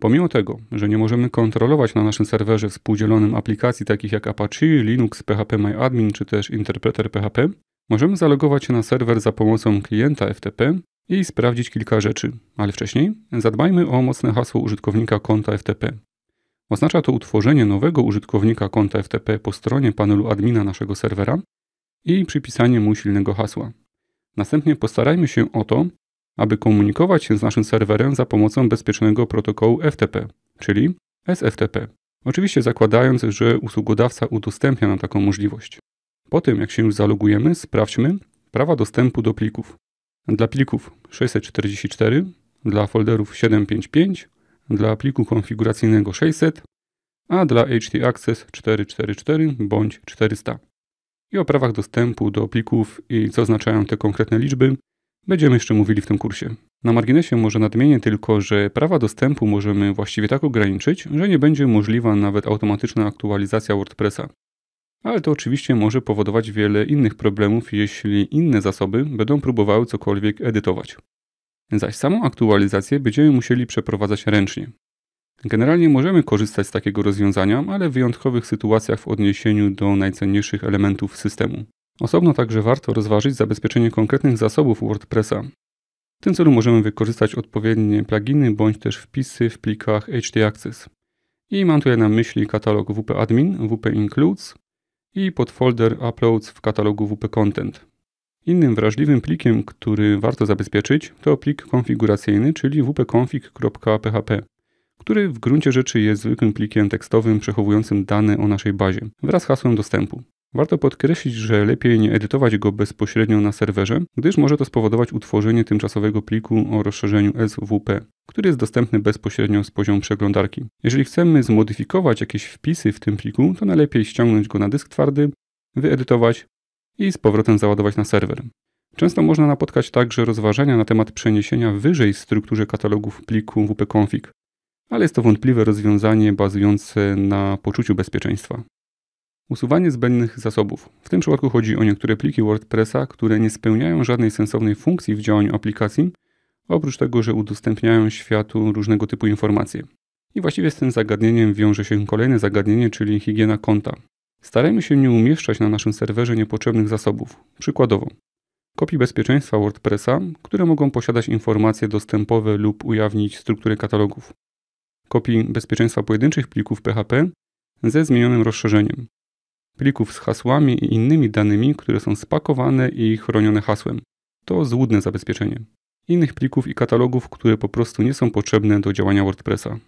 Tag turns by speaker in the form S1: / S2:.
S1: Pomimo tego, że nie możemy kontrolować na naszym serwerze współdzielonym aplikacji takich jak Apache, Linux, PHP MyAdmin czy też interpreter PHP, możemy zalogować się na serwer za pomocą klienta FTP i sprawdzić kilka rzeczy, ale wcześniej zadbajmy o mocne hasło użytkownika konta FTP. Oznacza to utworzenie nowego użytkownika konta FTP po stronie panelu admina naszego serwera i przypisanie mu silnego hasła. Następnie postarajmy się o to, aby komunikować się z naszym serwerem za pomocą bezpiecznego protokołu FTP, czyli SFTP. Oczywiście zakładając, że usługodawca udostępnia nam taką możliwość. Po tym, jak się już zalogujemy, sprawdźmy prawa dostępu do plików. Dla plików 644, dla folderów 755, dla pliku konfiguracyjnego 600, a dla HT Access 444 bądź 400. I o prawach dostępu do plików i co oznaczają te konkretne liczby Będziemy jeszcze mówili w tym kursie. Na marginesie może nadmienię tylko, że prawa dostępu możemy właściwie tak ograniczyć, że nie będzie możliwa nawet automatyczna aktualizacja WordPressa. Ale to oczywiście może powodować wiele innych problemów, jeśli inne zasoby będą próbowały cokolwiek edytować. Zaś samą aktualizację będziemy musieli przeprowadzać ręcznie. Generalnie możemy korzystać z takiego rozwiązania, ale w wyjątkowych sytuacjach w odniesieniu do najcenniejszych elementów systemu. Osobno także warto rozważyć zabezpieczenie konkretnych zasobów WordPressa. W tym celu możemy wykorzystać odpowiednie pluginy bądź też wpisy w plikach htaccess. I mam tutaj na myśli katalog wp-admin, wp-includes i podfolder uploads w katalogu wp-content. Innym wrażliwym plikiem, który warto zabezpieczyć, to plik konfiguracyjny, czyli wp-config.php który w gruncie rzeczy jest zwykłym plikiem tekstowym przechowującym dane o naszej bazie wraz z hasłem dostępu. Warto podkreślić, że lepiej nie edytować go bezpośrednio na serwerze, gdyż może to spowodować utworzenie tymczasowego pliku o rozszerzeniu SWP, który jest dostępny bezpośrednio z poziomu przeglądarki. Jeżeli chcemy zmodyfikować jakieś wpisy w tym pliku, to najlepiej ściągnąć go na dysk twardy, wyedytować i z powrotem załadować na serwer. Często można napotkać także rozważania na temat przeniesienia wyżej w strukturze katalogów pliku wp-config, ale jest to wątpliwe rozwiązanie bazujące na poczuciu bezpieczeństwa. Usuwanie zbędnych zasobów. W tym przypadku chodzi o niektóre pliki WordPressa, które nie spełniają żadnej sensownej funkcji w działaniu aplikacji, oprócz tego, że udostępniają światu różnego typu informacje. I właściwie z tym zagadnieniem wiąże się kolejne zagadnienie, czyli higiena konta. Starajmy się nie umieszczać na naszym serwerze niepotrzebnych zasobów. Przykładowo, kopii bezpieczeństwa WordPressa, które mogą posiadać informacje dostępowe lub ujawnić strukturę katalogów kopii bezpieczeństwa pojedynczych plików PHP ze zmienionym rozszerzeniem, plików z hasłami i innymi danymi, które są spakowane i chronione hasłem. To złudne zabezpieczenie. Innych plików i katalogów, które po prostu nie są potrzebne do działania WordPressa.